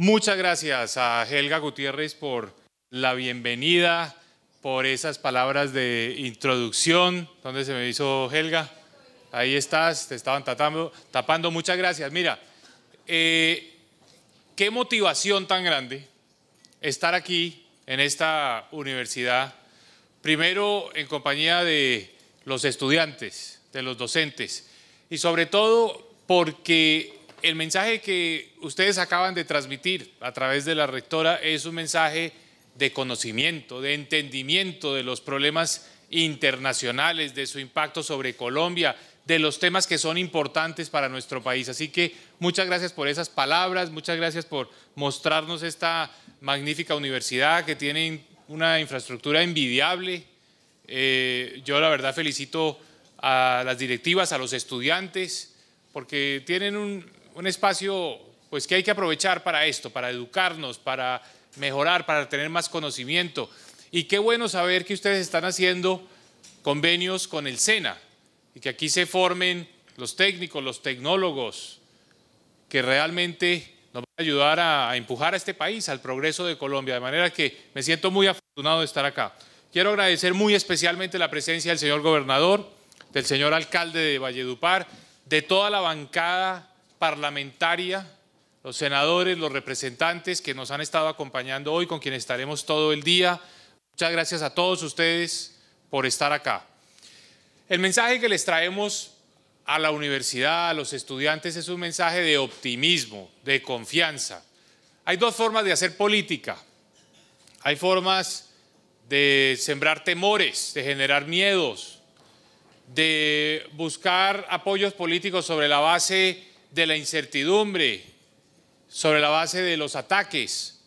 Muchas gracias a Helga Gutiérrez por la bienvenida, por esas palabras de introducción. ¿Dónde se me hizo Helga? Ahí estás, te estaban tapando. tapando. Muchas gracias. Mira, eh, qué motivación tan grande estar aquí en esta universidad, primero en compañía de los estudiantes, de los docentes, y sobre todo porque el mensaje que ustedes acaban de transmitir a través de la rectora es un mensaje de conocimiento, de entendimiento de los problemas internacionales, de su impacto sobre Colombia, de los temas que son importantes para nuestro país. Así que muchas gracias por esas palabras, muchas gracias por mostrarnos esta magnífica universidad que tiene una infraestructura envidiable. Eh, yo la verdad felicito a las directivas, a los estudiantes, porque tienen un, un espacio pues, que hay que aprovechar para esto, para educarnos, para mejorar, para tener más conocimiento. Y qué bueno saber que ustedes están haciendo convenios con el SENA y que aquí se formen los técnicos, los tecnólogos, que realmente nos van a ayudar a, a empujar a este país al progreso de Colombia. De manera que me siento muy afortunado de estar acá. Quiero agradecer muy especialmente la presencia del señor gobernador, del señor alcalde de Valledupar, de toda la bancada parlamentaria, los senadores, los representantes que nos han estado acompañando hoy, con quienes estaremos todo el día. Muchas gracias a todos ustedes por estar acá. El mensaje que les traemos a la universidad, a los estudiantes, es un mensaje de optimismo, de confianza. Hay dos formas de hacer política. Hay formas de sembrar temores, de generar miedos, de buscar apoyos políticos sobre la base de la incertidumbre, sobre la base de los ataques.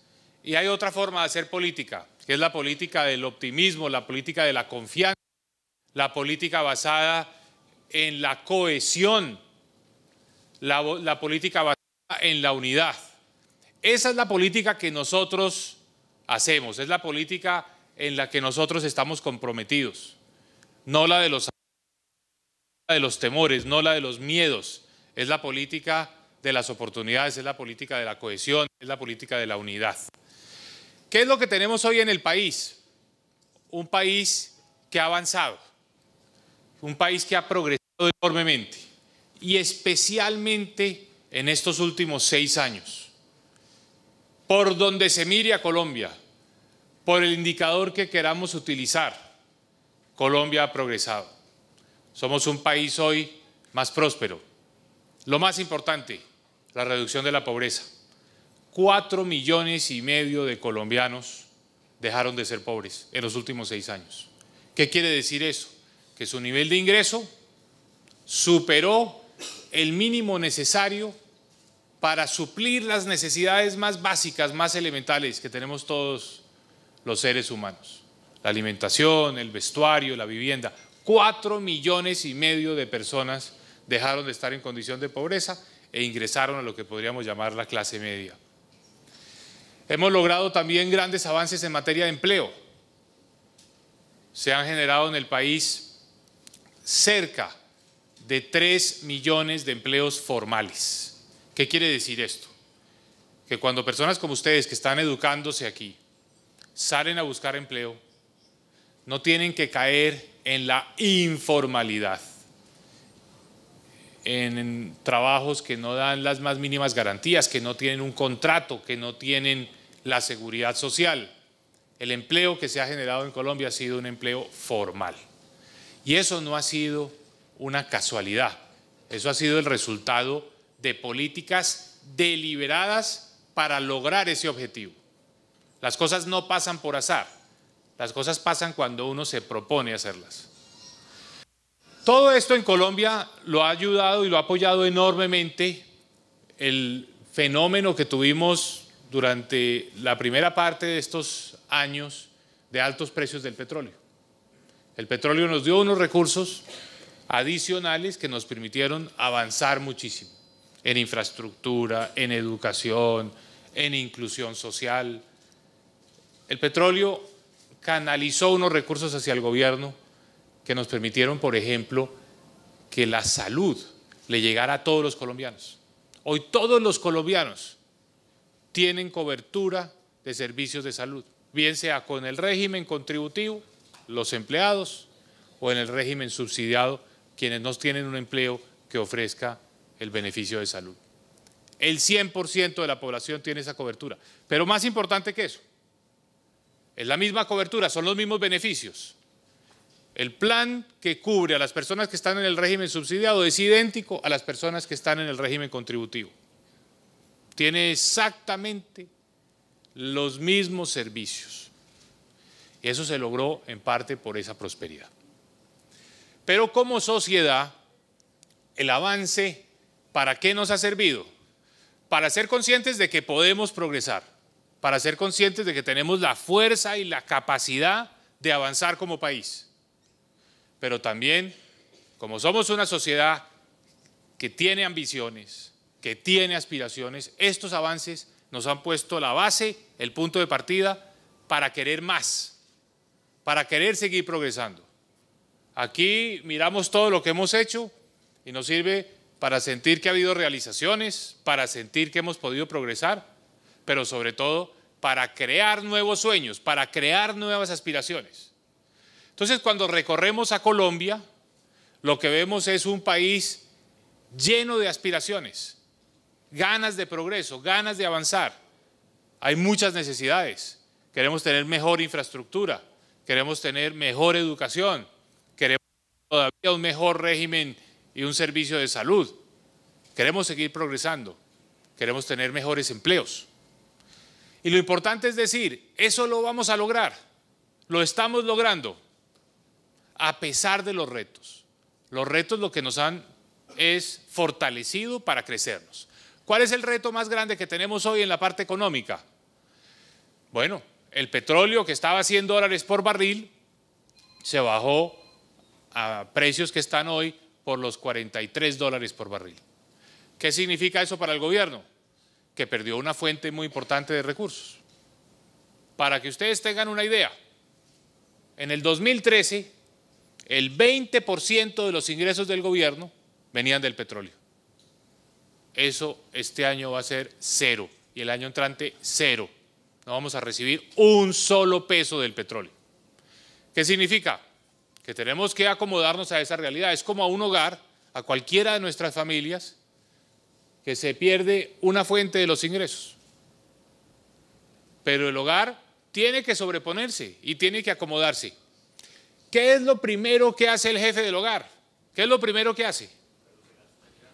Y hay otra forma de hacer política, que es la política del optimismo, la política de la confianza, la política basada en la cohesión, la, política basada en la unidad. Esa es la política que nosotros hacemos, es la política en la que nosotros estamos comprometidos, no la de los, de los temores, no la de los miedos, es la política de las oportunidades, es la política de la cohesión, es la política de la unidad. ¿Qué es lo que tenemos hoy en el país? Un país que ha avanzado, un país que ha progresado enormemente y especialmente en estos últimos seis años. Por donde se mire a Colombia, por el indicador que queramos utilizar, Colombia ha progresado. Somos un país hoy más próspero, lo más importante, la reducción de la pobreza. Cuatro millones y medio de colombianos dejaron de ser pobres en los últimos seis años. ¿Qué quiere decir eso? Que su nivel de ingreso superó el mínimo necesario para suplir las necesidades más básicas, más elementales que tenemos todos los seres humanos. La alimentación, el vestuario, la vivienda. Cuatro millones y medio de personas dejaron de estar en condición de pobreza e ingresaron a lo que podríamos llamar la clase media. Hemos logrado también grandes avances en materia de empleo. Se han generado en el país cerca de 3 millones de empleos formales. ¿Qué quiere decir esto? Que cuando personas como ustedes que están educándose aquí salen a buscar empleo, no tienen que caer en la informalidad en trabajos que no dan las más mínimas garantías, que no tienen un contrato, que no tienen la seguridad social. El empleo que se ha generado en Colombia ha sido un empleo formal. Y eso no ha sido una casualidad, eso ha sido el resultado de políticas deliberadas para lograr ese objetivo. Las cosas no pasan por azar, las cosas pasan cuando uno se propone hacerlas. Todo esto en Colombia lo ha ayudado y lo ha apoyado enormemente el fenómeno que tuvimos durante la primera parte de estos años de altos precios del petróleo. El petróleo nos dio unos recursos adicionales que nos permitieron avanzar muchísimo en infraestructura, en educación, en inclusión social. El petróleo canalizó unos recursos hacia el gobierno que nos permitieron, por ejemplo, que la salud le llegara a todos los colombianos. Hoy todos los colombianos tienen cobertura de servicios de salud, bien sea con el régimen contributivo, los empleados, o en el régimen subsidiado, quienes no tienen un empleo que ofrezca el beneficio de salud. El 100% de la población tiene esa cobertura. Pero más importante que eso, es la misma cobertura, son los mismos beneficios, el plan que cubre a las personas que están en el régimen subsidiado es idéntico a las personas que están en el régimen contributivo. Tiene exactamente los mismos servicios. eso se logró en parte por esa prosperidad. Pero como sociedad, el avance, ¿para qué nos ha servido? Para ser conscientes de que podemos progresar, para ser conscientes de que tenemos la fuerza y la capacidad de avanzar como país pero también, como somos una sociedad que tiene ambiciones, que tiene aspiraciones, estos avances nos han puesto la base, el punto de partida para querer más, para querer seguir progresando. Aquí miramos todo lo que hemos hecho y nos sirve para sentir que ha habido realizaciones, para sentir que hemos podido progresar, pero sobre todo para crear nuevos sueños, para crear nuevas aspiraciones. Entonces, cuando recorremos a Colombia, lo que vemos es un país lleno de aspiraciones, ganas de progreso, ganas de avanzar. Hay muchas necesidades. Queremos tener mejor infraestructura, queremos tener mejor educación, queremos todavía un mejor régimen y un servicio de salud. Queremos seguir progresando, queremos tener mejores empleos. Y lo importante es decir, eso lo vamos a lograr, lo estamos logrando, a pesar de los retos. Los retos lo que nos han es fortalecido para crecernos. ¿Cuál es el reto más grande que tenemos hoy en la parte económica? Bueno, el petróleo que estaba a 100 dólares por barril se bajó a precios que están hoy por los 43 dólares por barril. ¿Qué significa eso para el gobierno? Que perdió una fuente muy importante de recursos. Para que ustedes tengan una idea, en el 2013 el 20% de los ingresos del gobierno venían del petróleo. Eso este año va a ser cero y el año entrante cero. No vamos a recibir un solo peso del petróleo. ¿Qué significa? Que tenemos que acomodarnos a esa realidad. Es como a un hogar, a cualquiera de nuestras familias, que se pierde una fuente de los ingresos. Pero el hogar tiene que sobreponerse y tiene que acomodarse. ¿Qué es lo primero que hace el jefe del hogar? ¿Qué es lo primero que hace?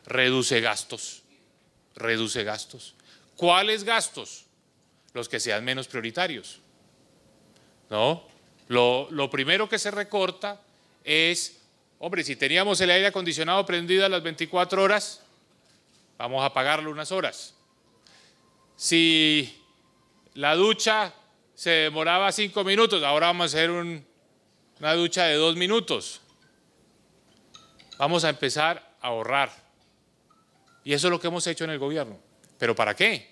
Reduce gastos. Reduce gastos. ¿Cuáles gastos? Los que sean menos prioritarios. ¿No? Lo, primero que se recorta es, hombre, si teníamos el aire acondicionado prendido a las 24 horas, vamos a pagarlo unas horas. Si la ducha se demoraba cinco minutos, ahora vamos a hacer un una ducha de dos minutos. Vamos a empezar a ahorrar. Y eso es lo que hemos hecho en el gobierno. ¿Pero para qué?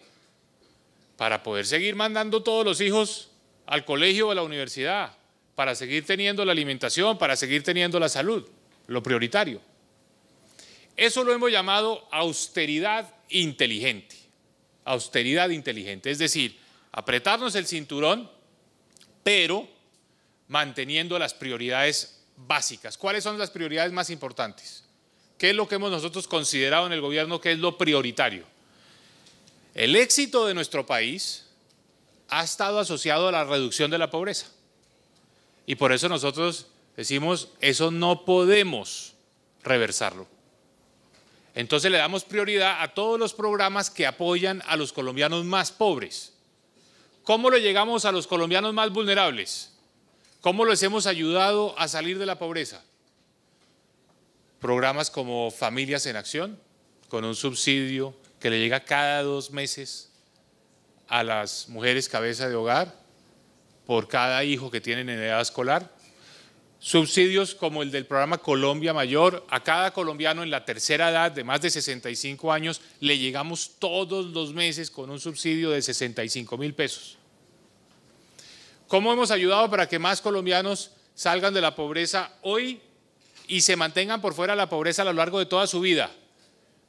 Para poder seguir mandando todos los hijos al colegio o a la universidad, para seguir teniendo la alimentación, para seguir teniendo la salud, lo prioritario. Eso lo hemos llamado austeridad inteligente. Austeridad inteligente, es decir, apretarnos el cinturón, pero manteniendo las prioridades básicas. ¿Cuáles son las prioridades más importantes? ¿Qué es lo que hemos nosotros considerado en el gobierno que es lo prioritario? El éxito de nuestro país ha estado asociado a la reducción de la pobreza. Y por eso nosotros decimos, eso no podemos reversarlo. Entonces le damos prioridad a todos los programas que apoyan a los colombianos más pobres. ¿Cómo lo llegamos a los colombianos más vulnerables? ¿Cómo les hemos ayudado a salir de la pobreza? Programas como Familias en Acción, con un subsidio que le llega cada dos meses a las mujeres cabeza de hogar por cada hijo que tienen en edad escolar. Subsidios como el del programa Colombia Mayor, a cada colombiano en la tercera edad de más de 65 años le llegamos todos los meses con un subsidio de 65 mil pesos. ¿Cómo hemos ayudado para que más colombianos salgan de la pobreza hoy y se mantengan por fuera de la pobreza a lo largo de toda su vida?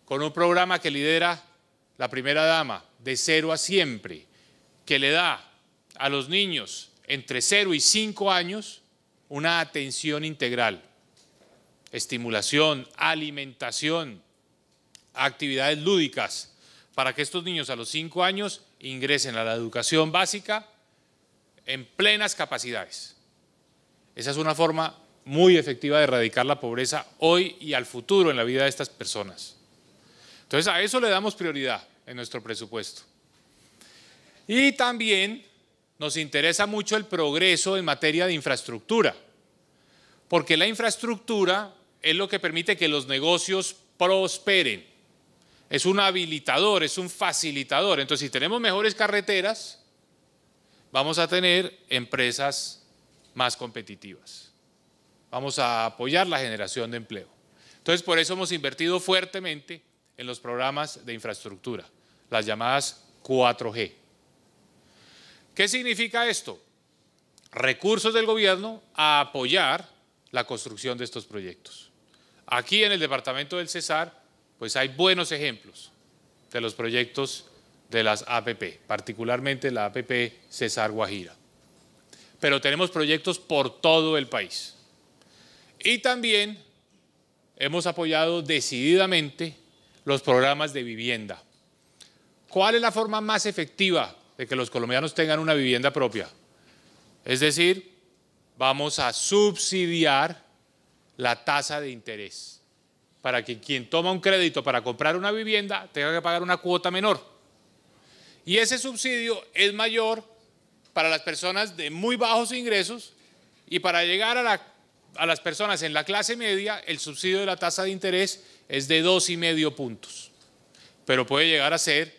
Con un programa que lidera la primera dama, de cero a siempre, que le da a los niños entre cero y cinco años una atención integral, estimulación, alimentación, actividades lúdicas, para que estos niños a los cinco años ingresen a la educación básica en plenas capacidades. Esa es una forma muy efectiva de erradicar la pobreza hoy y al futuro en la vida de estas personas. Entonces a eso le damos prioridad en nuestro presupuesto. Y también nos interesa mucho el progreso en materia de infraestructura, porque la infraestructura es lo que permite que los negocios prosperen. Es un habilitador, es un facilitador. Entonces, si tenemos mejores carreteras, vamos a tener empresas más competitivas. Vamos a apoyar la generación de empleo. Entonces, por eso hemos invertido fuertemente en los programas de infraestructura, las llamadas 4G. ¿Qué significa esto? Recursos del gobierno a apoyar la construcción de estos proyectos. Aquí en el departamento del Cesar, pues hay buenos ejemplos de los proyectos de las APP, particularmente la APP César Guajira. Pero tenemos proyectos por todo el país. Y también hemos apoyado decididamente los programas de vivienda. ¿Cuál es la forma más efectiva de que los colombianos tengan una vivienda propia? Es decir, vamos a subsidiar la tasa de interés para que quien toma un crédito para comprar una vivienda tenga que pagar una cuota menor y ese subsidio es mayor para las personas de muy bajos ingresos y para llegar a, las personas en la clase media, el subsidio de la tasa de interés es de dos y medio puntos, pero puede llegar a ser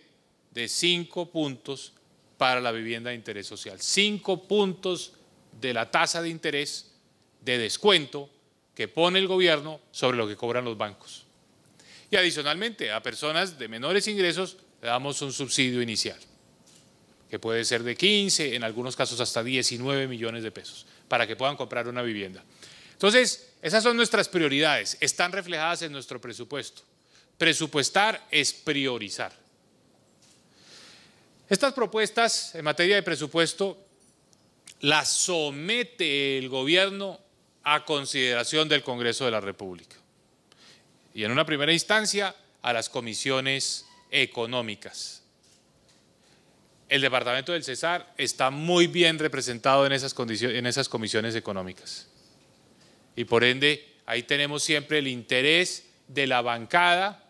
de cinco puntos para la vivienda de interés social. Cinco puntos de la tasa de interés de descuento que pone el gobierno sobre lo que cobran los bancos. Y adicionalmente, a personas de menores ingresos le damos un subsidio inicial, que puede ser de 15, en algunos casos hasta 19 millones de pesos, para que puedan comprar una vivienda. Entonces, esas son nuestras prioridades, están reflejadas en nuestro presupuesto. Presupuestar es priorizar. Estas propuestas en materia de presupuesto las somete el gobierno a consideración del Congreso de la República y en una primera instancia a las comisiones económicas. El departamento del Cesar está muy bien representado en esas, en esas comisiones económicas. Y por ende, ahí tenemos siempre el interés de la bancada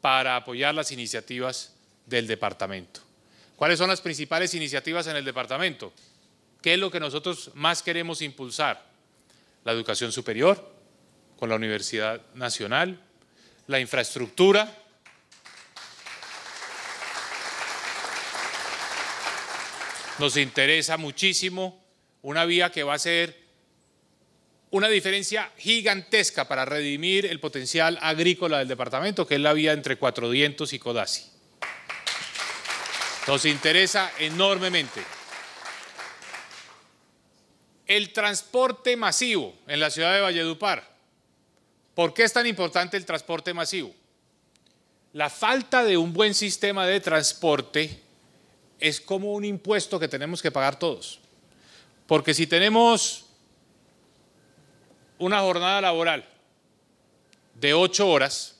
para apoyar las iniciativas del departamento. ¿Cuáles son las principales iniciativas en el departamento? ¿Qué es lo que nosotros más queremos impulsar? La educación superior, con la Universidad Nacional, la infraestructura, Nos interesa muchísimo una vía que va a ser una diferencia gigantesca para redimir el potencial agrícola del departamento, que es la vía entre Cuatro y Codazzi. Nos interesa enormemente. El transporte masivo en la ciudad de Valledupar. ¿Por qué es tan importante el transporte masivo? La falta de un buen sistema de transporte es como un impuesto que tenemos que pagar todos. Porque si tenemos una jornada laboral de ocho horas,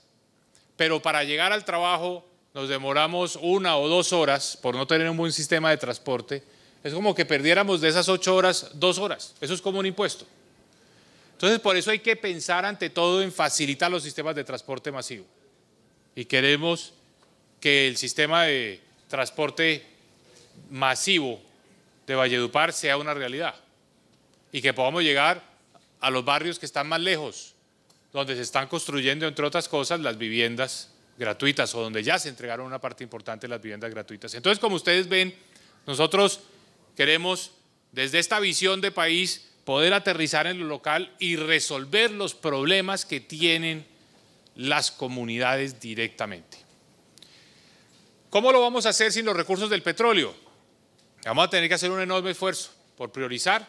pero para llegar al trabajo nos demoramos una o dos horas por no tener un buen sistema de transporte, es como que perdiéramos de esas ocho horas dos horas. Eso es como un impuesto. Entonces, por eso hay que pensar ante todo en facilitar los sistemas de transporte masivo. Y queremos que el sistema de transporte masivo de Valledupar sea una realidad y que podamos llegar a los barrios que están más lejos, donde se están construyendo, entre otras cosas, las viviendas gratuitas o donde ya se entregaron una parte importante de las viviendas gratuitas. Entonces, como ustedes ven, nosotros queremos, desde esta visión de país, poder aterrizar en lo local y resolver los problemas que tienen las comunidades directamente. ¿Cómo lo vamos a hacer sin los recursos del petróleo? Vamos a tener que hacer un enorme esfuerzo por priorizar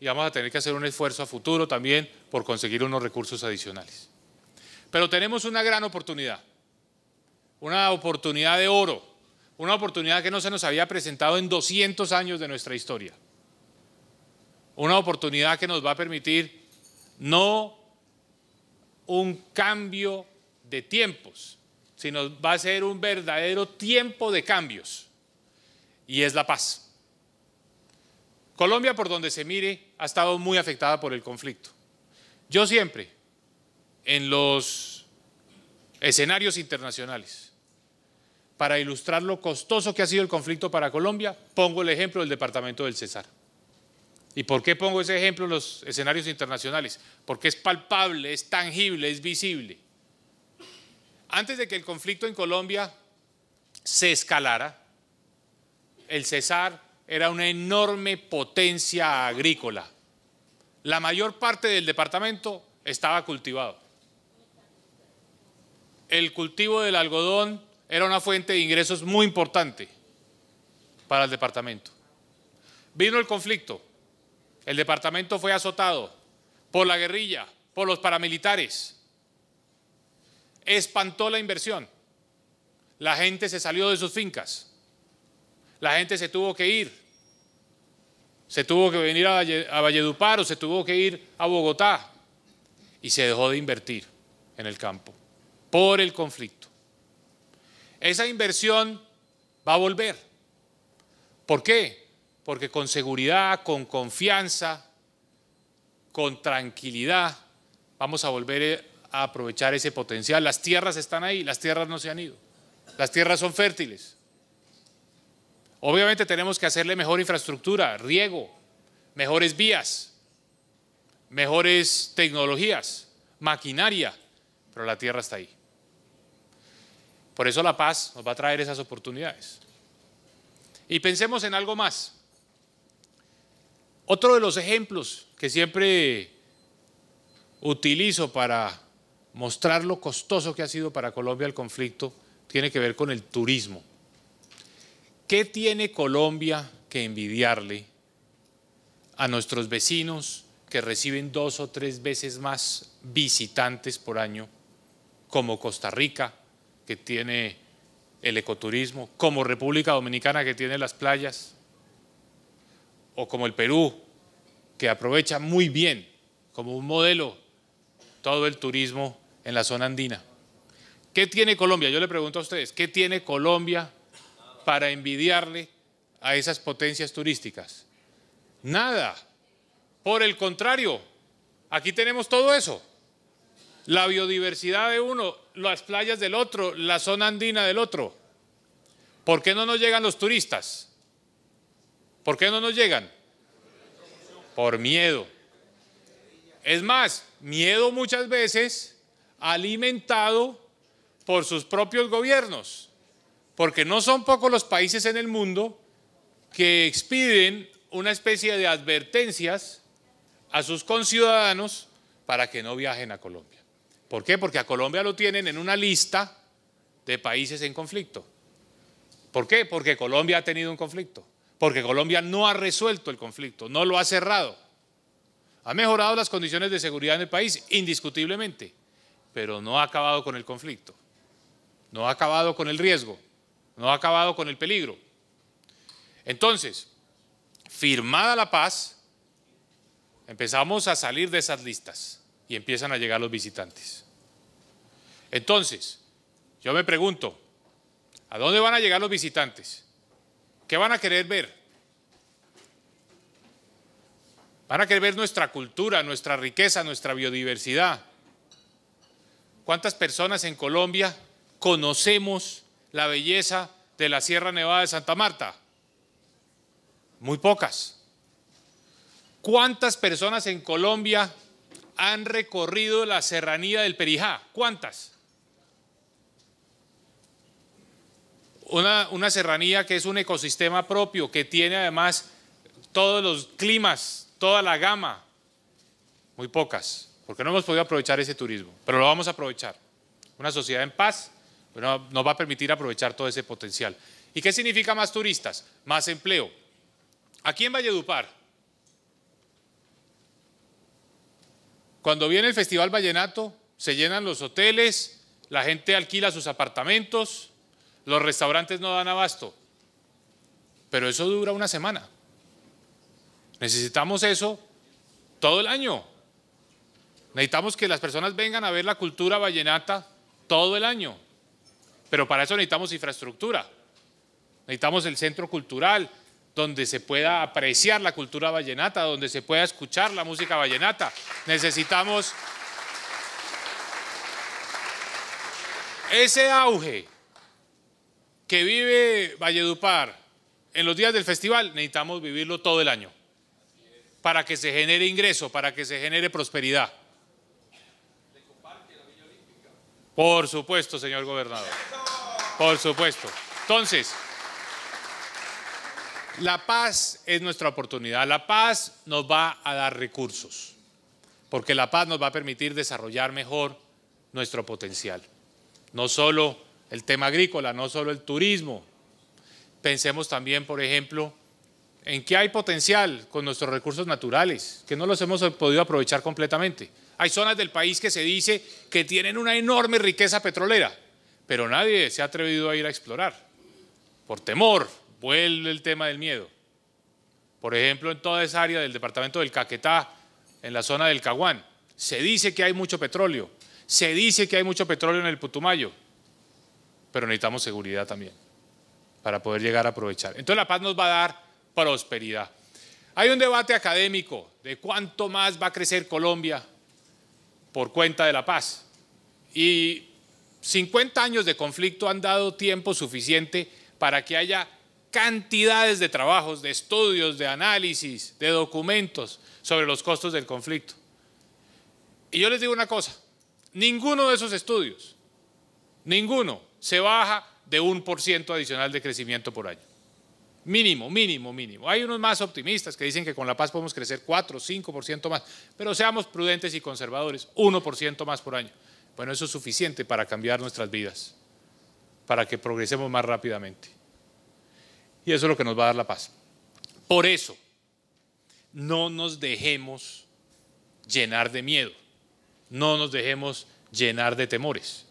y vamos a tener que hacer un esfuerzo a futuro también por conseguir unos recursos adicionales. Pero tenemos una gran oportunidad, una oportunidad de oro, una oportunidad que no se nos había presentado en 200 años de nuestra historia. Una oportunidad que nos va a permitir no un cambio de tiempos, sino va a ser un verdadero tiempo de cambios. Y es la paz. Colombia, por donde se mire, ha estado muy afectada por el conflicto. Yo siempre, en los escenarios internacionales, para ilustrar lo costoso que ha sido el conflicto para Colombia, pongo el ejemplo del departamento del Cesar. ¿Y por qué pongo ese ejemplo en los escenarios internacionales? Porque es palpable, es tangible, es visible antes de que el conflicto en Colombia se escalara, el Cesar era una enorme potencia agrícola. La mayor parte del departamento estaba cultivado. El cultivo del algodón era una fuente de ingresos muy importante para el departamento. Vino el conflicto. El departamento fue azotado por la guerrilla, por los paramilitares espantó la inversión. La gente se salió de sus fincas. La gente se tuvo que ir. Se tuvo que venir a, Valledupar o se tuvo que ir a Bogotá. Y se dejó de invertir en el campo por el conflicto. Esa inversión va a volver. ¿Por qué? Porque con seguridad, con confianza, con tranquilidad, vamos a volver eh, a aprovechar ese potencial. Las tierras están ahí, las tierras no se han ido. Las tierras son fértiles. Obviamente tenemos que hacerle mejor infraestructura, riego, mejores vías, mejores tecnologías, maquinaria, pero la tierra está ahí. Por eso la paz nos va a traer esas oportunidades. Y pensemos en algo más. Otro de los ejemplos que siempre utilizo para mostrar lo costoso que ha sido para Colombia el conflicto tiene que ver con el turismo. ¿Qué tiene Colombia que envidiarle a nuestros vecinos que reciben dos o tres veces más visitantes por año, como Costa Rica, que tiene el ecoturismo, como República Dominicana, que tiene las playas, o como el Perú, que aprovecha muy bien como un modelo todo el turismo en la zona andina. ¿Qué tiene Colombia? Yo le pregunto a ustedes, ¿qué tiene Colombia para envidiarle a esas potencias turísticas? Nada. Por el contrario, aquí tenemos todo eso. La biodiversidad de uno, las playas del otro, la zona andina del otro. ¿Por qué no nos llegan los turistas? ¿Por qué no nos llegan? Por miedo. Es más, miedo muchas veces alimentado por sus propios gobiernos, porque no son pocos los países en el mundo que expiden una especie de advertencias a sus conciudadanos para que no viajen a Colombia. ¿Por qué? Porque a Colombia lo tienen en una lista de países en conflicto. ¿Por qué? Porque Colombia ha tenido un conflicto, porque Colombia no ha resuelto el conflicto, no lo ha cerrado. Ha mejorado las condiciones de seguridad en el país, indiscutiblemente pero no ha acabado con el conflicto, no ha acabado con el riesgo, no ha acabado con el peligro. Entonces, firmada la paz, empezamos a salir de esas listas y empiezan a llegar los visitantes. Entonces, yo me pregunto, ¿a dónde van a llegar los visitantes? ¿Qué van a querer ver? Van a querer ver nuestra cultura, nuestra riqueza, nuestra biodiversidad, ¿Cuántas personas en Colombia conocemos la belleza de la Sierra Nevada de Santa Marta? Muy pocas. ¿Cuántas personas en Colombia han recorrido la serranía del Perijá? ¿Cuántas? Una, serranía que es un ecosistema propio, que tiene además todos los climas, toda la gama. Muy pocas porque no hemos podido aprovechar ese turismo, pero lo vamos a aprovechar. Una sociedad en paz nos va a permitir aprovechar todo ese potencial. ¿Y qué significa más turistas? Más empleo. Aquí en Valledupar, cuando viene el Festival Vallenato, se llenan los hoteles, la gente alquila sus apartamentos, los restaurantes no dan abasto. Pero eso dura una semana. Necesitamos eso todo el año. Necesitamos que las personas vengan a ver la cultura vallenata todo el año, pero para eso necesitamos infraestructura. Necesitamos el centro cultural donde se pueda apreciar la cultura vallenata, donde se pueda escuchar la música vallenata. Necesitamos ese auge que vive Valledupar en los días del festival, necesitamos vivirlo todo el año para que se genere ingreso, para que se genere prosperidad. Por supuesto, señor gobernador. Por supuesto. Entonces, la paz es nuestra oportunidad. La paz nos va a dar recursos, porque la paz nos va a permitir desarrollar mejor nuestro potencial. No solo el tema agrícola, no solo el turismo. Pensemos también, por ejemplo, en qué hay potencial con nuestros recursos naturales, que no los hemos podido aprovechar completamente. Hay zonas del país que se dice que tienen una enorme riqueza petrolera, pero nadie se ha atrevido a ir a explorar. Por temor, vuelve el tema del miedo. Por ejemplo, en toda esa área del departamento del Caquetá, en la zona del Caguán, se dice que hay mucho petróleo, se dice que hay mucho petróleo en el Putumayo, pero necesitamos seguridad también para poder llegar a aprovechar. Entonces la paz nos va a dar prosperidad. Hay un debate académico de cuánto más va a crecer Colombia, por cuenta de la paz. Y 50 años de conflicto han dado tiempo suficiente para que haya cantidades de trabajos, de estudios, de análisis, de documentos sobre los costos del conflicto. Y yo les digo una cosa, ninguno de esos estudios, ninguno se baja de un por ciento adicional de crecimiento por año. Mínimo, mínimo, mínimo. Hay unos más optimistas que dicen que con la paz podemos crecer 4, 5% más, pero seamos prudentes y conservadores, 1% más por año. Bueno, eso es suficiente para cambiar nuestras vidas, para que progresemos más rápidamente. Y eso es lo que nos va a dar la paz. Por eso, no nos dejemos llenar de miedo, no nos dejemos llenar de temores.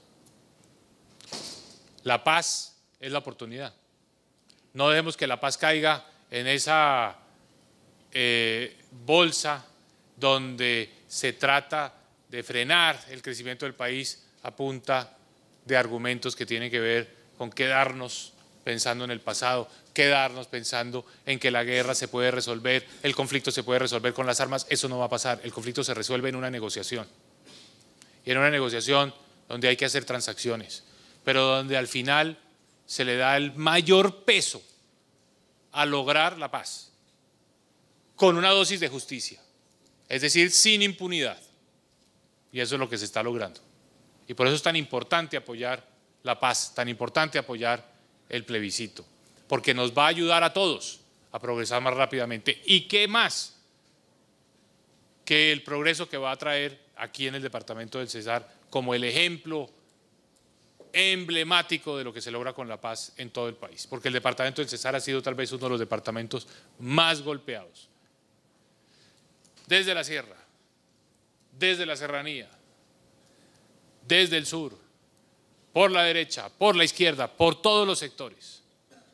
La paz es la oportunidad. No dejemos que la paz caiga en esa eh, bolsa donde se trata de frenar el crecimiento del país a punta de argumentos que tienen que ver con quedarnos pensando en el pasado, quedarnos pensando en que la guerra se puede resolver, el conflicto se puede resolver con las armas, eso no va a pasar, el conflicto se resuelve en una negociación. Y en una negociación donde hay que hacer transacciones, pero donde al final se le da el mayor peso a lograr la paz, con una dosis de justicia, es decir, sin impunidad. Y eso es lo que se está logrando. Y por eso es tan importante apoyar la paz, tan importante apoyar el plebiscito, porque nos va a ayudar a todos a progresar más rápidamente. ¿Y qué más? Que el progreso que va a traer aquí en el Departamento del Cesar como el ejemplo emblemático de lo que se logra con la paz en todo el país, porque el departamento del Cesar ha sido tal vez uno de los departamentos más golpeados. Desde la sierra, desde la serranía, desde el sur, por la derecha, por la izquierda, por todos los sectores.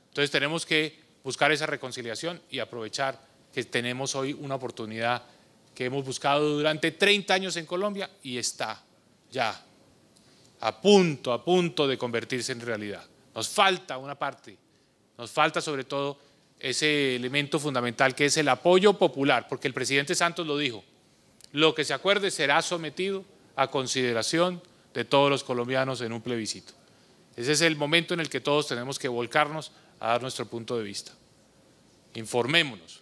Entonces tenemos que buscar esa reconciliación y aprovechar que tenemos hoy una oportunidad que hemos buscado durante 30 años en Colombia y está ya a punto, a punto de convertirse en realidad. Nos falta una parte, nos falta sobre todo ese elemento fundamental que es el apoyo popular, porque el presidente Santos lo dijo, lo que se acuerde será sometido a consideración de todos los colombianos en un plebiscito. Ese es el momento en el que todos tenemos que volcarnos a dar nuestro punto de vista. Informémonos.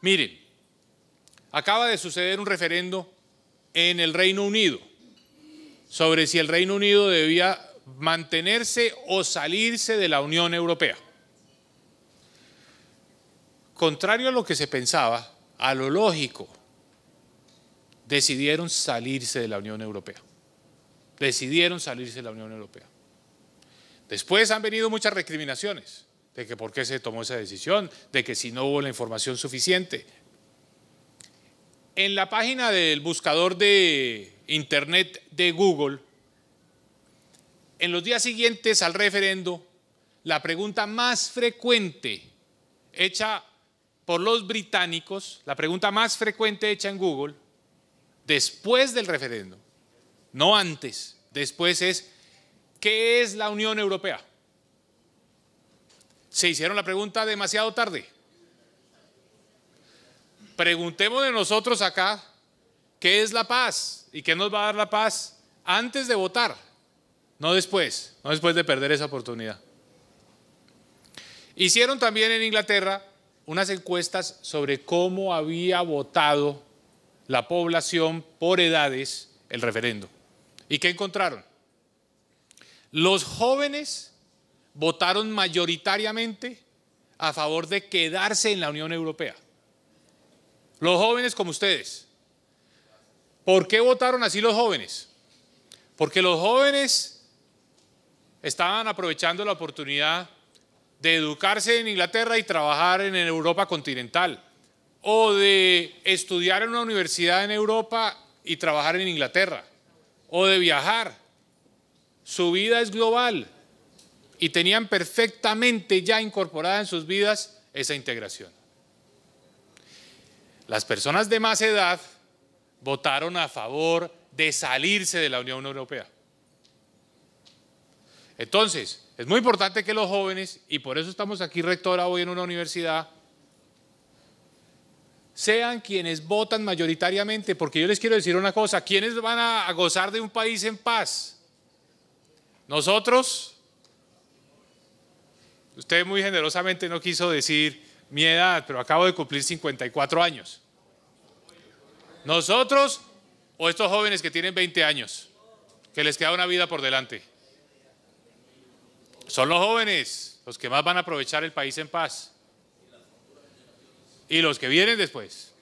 Miren, acaba de suceder un referendo en el Reino Unido sobre si el Reino Unido debía mantenerse o salirse de la Unión Europea. Contrario a lo que se pensaba, a lo lógico, decidieron salirse de la Unión Europea. Decidieron salirse de la Unión Europea. Después han venido muchas recriminaciones de que por qué se tomó esa decisión, de que si no hubo la información suficiente. En la página del buscador de Internet de Google, en los días siguientes al referendo, la pregunta más frecuente hecha por los británicos, la pregunta más frecuente hecha en Google, después del referendo, no antes, después es, ¿qué es la Unión Europea? Se hicieron la pregunta demasiado tarde. Preguntemos de nosotros acá, ¿Qué es la paz? ¿Y qué nos va a dar la paz? Antes de votar, no después, no después de perder esa oportunidad. Hicieron también en Inglaterra unas encuestas sobre cómo había votado la población por edades el referendo. ¿Y qué encontraron? Los jóvenes votaron mayoritariamente a favor de quedarse en la Unión Europea. Los jóvenes como ustedes, ¿Por qué votaron así los jóvenes? Porque los jóvenes estaban aprovechando la oportunidad de educarse en Inglaterra y trabajar en Europa continental, o de estudiar en una universidad en Europa y trabajar en Inglaterra, o de viajar. Su vida es global y tenían perfectamente ya incorporada en sus vidas esa integración. Las personas de más edad votaron a favor de salirse de la Unión Europea. Entonces, es muy importante que los jóvenes, y por eso estamos aquí rectora hoy en una universidad, sean quienes votan mayoritariamente, porque yo les quiero decir una cosa, ¿quiénes van a gozar de un país en paz? Nosotros, usted muy generosamente no quiso decir mi edad, pero acabo de cumplir 54 años. ¿Nosotros o estos jóvenes que tienen 20 años, que les queda una vida por delante? Son los jóvenes los que más van a aprovechar el país en paz. Y los que vienen después.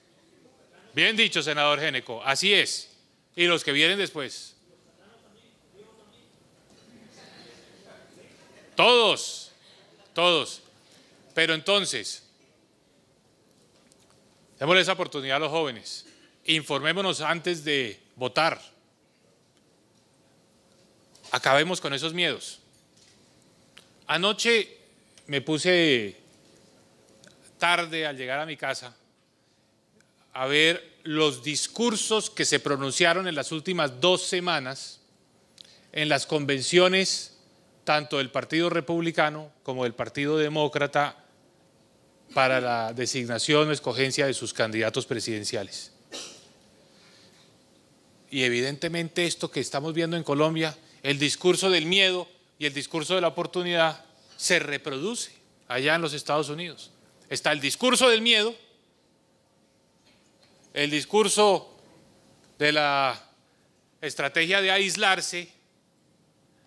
Bien dicho, senador Géneco, así es. Y los que vienen después. Todos, todos. Pero entonces, démosle esa oportunidad a los jóvenes informémonos antes de votar. Acabemos con esos miedos. Anoche me puse tarde al llegar a mi casa a ver los discursos que se pronunciaron en las últimas dos semanas en las convenciones tanto del Partido Republicano como del Partido Demócrata para la designación o escogencia de sus candidatos presidenciales y evidentemente esto que estamos viendo en Colombia, el discurso del miedo y el discurso de la oportunidad se reproduce allá en los Estados Unidos. Está el discurso del miedo, el discurso de la estrategia de aislarse,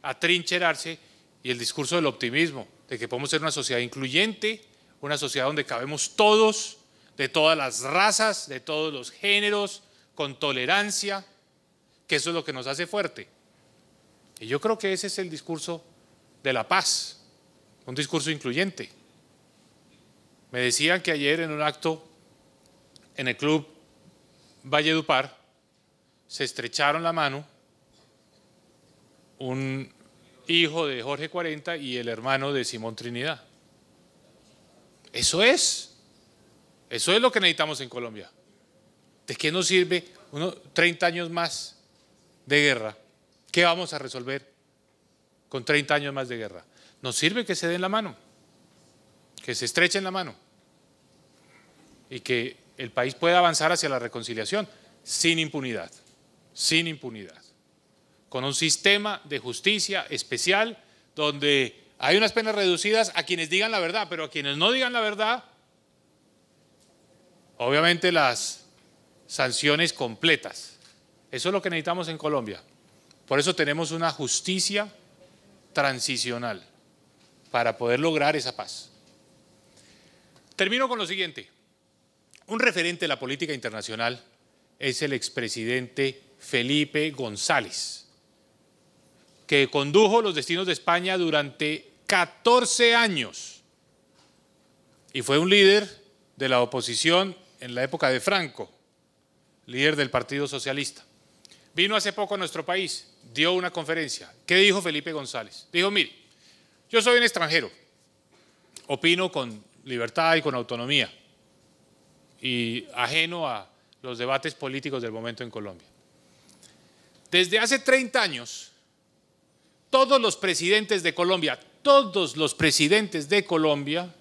atrincherarse y el discurso del optimismo, de que podemos ser una sociedad incluyente, una sociedad donde cabemos todos, de todas las razas, de todos los géneros, con tolerancia, que eso es lo que nos hace fuerte. Y yo creo que ese es el discurso de la paz, un discurso incluyente. Me decían que ayer en un acto en el club Valledupar se estrecharon la mano un hijo de Jorge 40 y el hermano de Simón Trinidad. Eso es. Eso es lo que necesitamos en Colombia. ¿De qué nos sirve 30 años más de guerra, ¿qué vamos a resolver con 30 años más de guerra? Nos sirve que se den la mano, que se estrechen la mano y que el país pueda avanzar hacia la reconciliación sin impunidad, sin impunidad, con un sistema de justicia especial donde hay unas penas reducidas a quienes digan la verdad, pero a quienes no digan la verdad, obviamente las sanciones completas eso es lo que necesitamos en Colombia. Por eso tenemos una justicia transicional para poder lograr esa paz. Termino con lo siguiente. Un referente de la política internacional es el expresidente Felipe González, que condujo los destinos de España durante 14 años y fue un líder de la oposición en la época de Franco, líder del Partido Socialista. Vino hace poco a nuestro país, dio una conferencia. ¿Qué dijo Felipe González? Dijo, mire, yo soy un extranjero, opino con libertad y con autonomía y ajeno a los debates políticos del momento en Colombia. Desde hace 30 años, todos los presidentes de Colombia, todos los presidentes de Colombia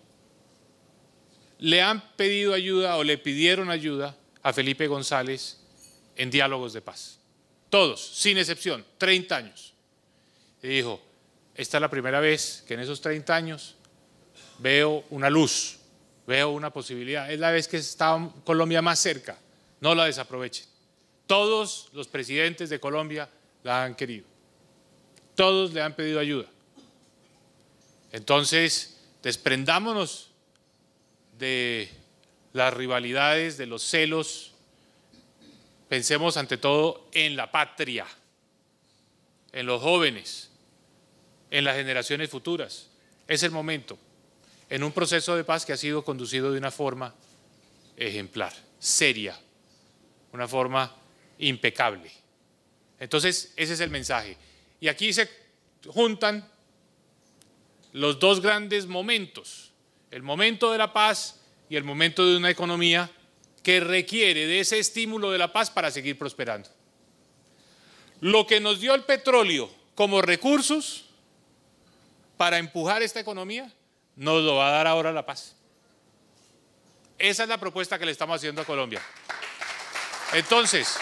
le han pedido ayuda o le pidieron ayuda a Felipe González en diálogos de paz todos, sin excepción, 30 años. Y dijo, esta es la primera vez que en esos 30 años veo una luz, veo una posibilidad. Es la vez que está Colombia más cerca, no la desaprovechen. Todos los presidentes de Colombia la han querido, todos le han pedido ayuda. Entonces, desprendámonos de las rivalidades, de los celos, Pensemos ante todo en la patria, en los jóvenes, en las generaciones futuras. Es el momento, en un proceso de paz que ha sido conducido de una forma ejemplar, seria, una forma impecable. Entonces, ese es el mensaje. Y aquí se juntan los dos grandes momentos, el momento de la paz y el momento de una economía que requiere de ese estímulo de la paz para seguir prosperando. Lo que nos dio el petróleo como recursos para empujar esta economía, nos lo va a dar ahora la paz. Esa es la propuesta que le estamos haciendo a Colombia. Entonces,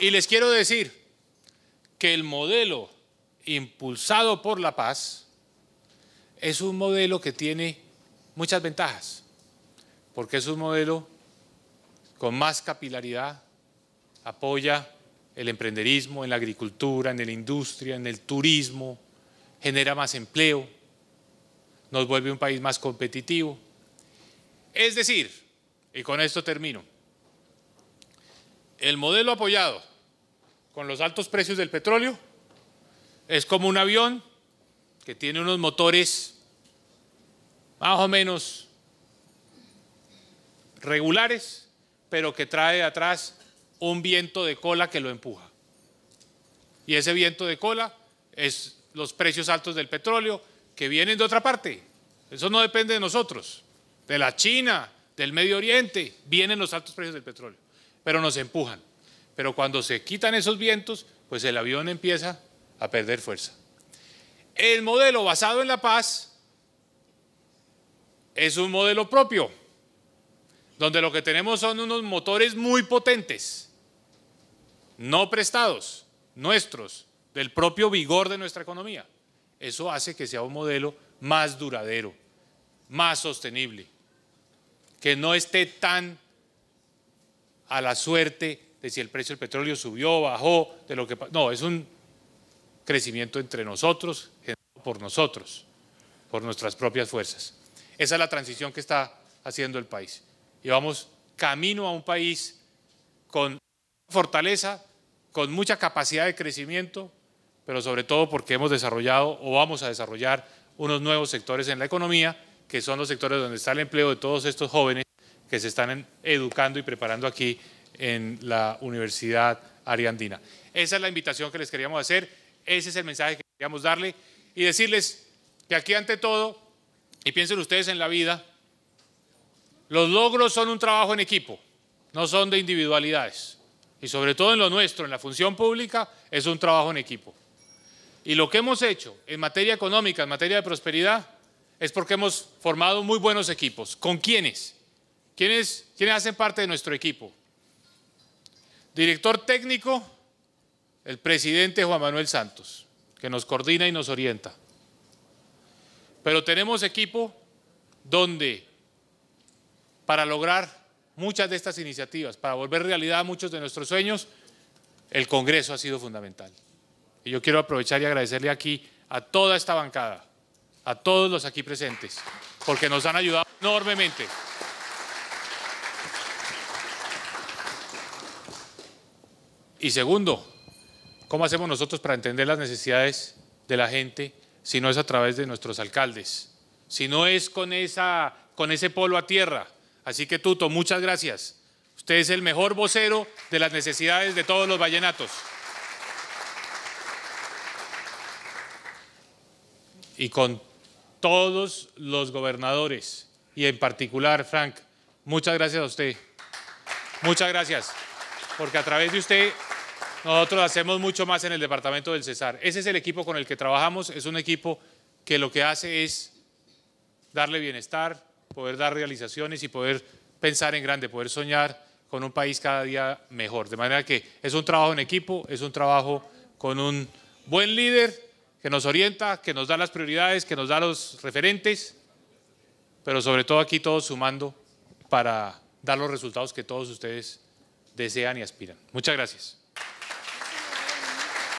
y les quiero decir que el modelo impulsado por la paz es un modelo que tiene muchas ventajas, porque es un modelo con más capilaridad, apoya el emprenderismo en la agricultura, en la industria, en el turismo, genera más empleo, nos vuelve un país más competitivo. Es decir, y con esto termino, el modelo apoyado con los altos precios del petróleo es como un avión que tiene unos motores más o menos regulares, pero que trae atrás un viento de cola que lo empuja. Y ese viento de cola es los precios altos del petróleo que vienen de otra parte. Eso no depende de nosotros, de la China, del Medio Oriente, vienen los altos precios del petróleo, pero nos empujan. Pero cuando se quitan esos vientos, pues el avión empieza a perder fuerza. El modelo basado en la paz es un modelo propio, donde lo que tenemos son unos motores muy potentes, no prestados, nuestros, del propio vigor de nuestra economía. Eso hace que sea un modelo más duradero, más sostenible, que no esté tan a la suerte de si el precio del petróleo subió, o bajó, de lo que no, es un crecimiento entre nosotros, por nosotros, por nuestras propias fuerzas. Esa es la transición que está haciendo el país. Y vamos camino a un país con fortaleza, con mucha capacidad de crecimiento, pero sobre todo porque hemos desarrollado o vamos a desarrollar unos nuevos sectores en la economía, que son los sectores donde está el empleo de todos estos jóvenes que se están educando y preparando aquí en la Universidad Ariandina. Esa es la invitación que les queríamos hacer, ese es el mensaje que queríamos darle y decirles que aquí ante todo y piensen ustedes en la vida. Los logros son un trabajo en equipo, no son de individualidades. Y sobre todo en lo nuestro, en la función pública, es un trabajo en equipo. Y lo que hemos hecho en materia económica, en materia de prosperidad, es porque hemos formado muy buenos equipos. ¿Con quiénes? ¿Quiénes, hacen parte de nuestro equipo? Director técnico, el presidente Juan Manuel Santos, que nos coordina y nos orienta. Pero tenemos equipo donde para lograr muchas de estas iniciativas, para volver realidad muchos de nuestros sueños, el Congreso ha sido fundamental. Y yo quiero aprovechar y agradecerle aquí a toda esta bancada, a todos los aquí presentes, porque nos han ayudado enormemente. Y segundo, ¿cómo hacemos nosotros para entender las necesidades de la gente si no es a través de nuestros alcaldes, si no es con, esa, con ese polo a tierra. Así que Tuto, muchas gracias. Usted es el mejor vocero de las necesidades de todos los vallenatos. Y con todos los gobernadores, y en particular, Frank, muchas gracias a usted. Muchas gracias, porque a través de usted nosotros hacemos mucho más en el departamento del Cesar. Ese es el equipo con el que trabajamos, es un equipo que lo que hace es darle bienestar, poder dar realizaciones y poder pensar en grande, poder soñar con un país cada día mejor. De manera que es un trabajo en equipo, es un trabajo con un buen líder que nos orienta, que nos da las prioridades, que nos da los referentes, pero sobre todo aquí todos sumando para dar los resultados que todos ustedes desean y aspiran. Muchas gracias.